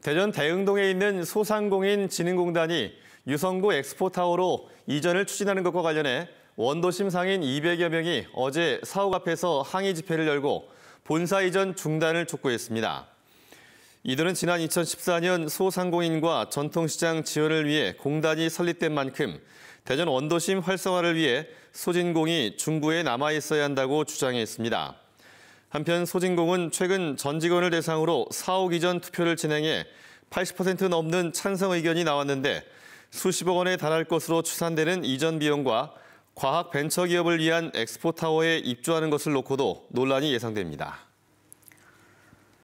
대전 대흥동에 있는 소상공인진흥공단이 유성구 엑스포타워로 이전을 추진하는 것과 관련해 원도심 상인 200여 명이 어제 사옥 앞에서 항의 집회를 열고 본사 이전 중단을 촉구했습니다. 이들은 지난 2014년 소상공인과 전통시장 지원을 위해 공단이 설립된 만큼 대전 원도심 활성화를 위해 소진공이 중구에 남아 있어야 한다고 주장했습니다. 한편 소진공은 최근 전 직원을 대상으로 사옥 이전 투표를 진행해 80% 넘는 찬성 의견이 나왔는데 수십억 원에 달할 것으로 추산되는 이전 비용과 과학 벤처기업을 위한 엑스포타워에 입주하는 것을 놓고도 논란이 예상됩니다.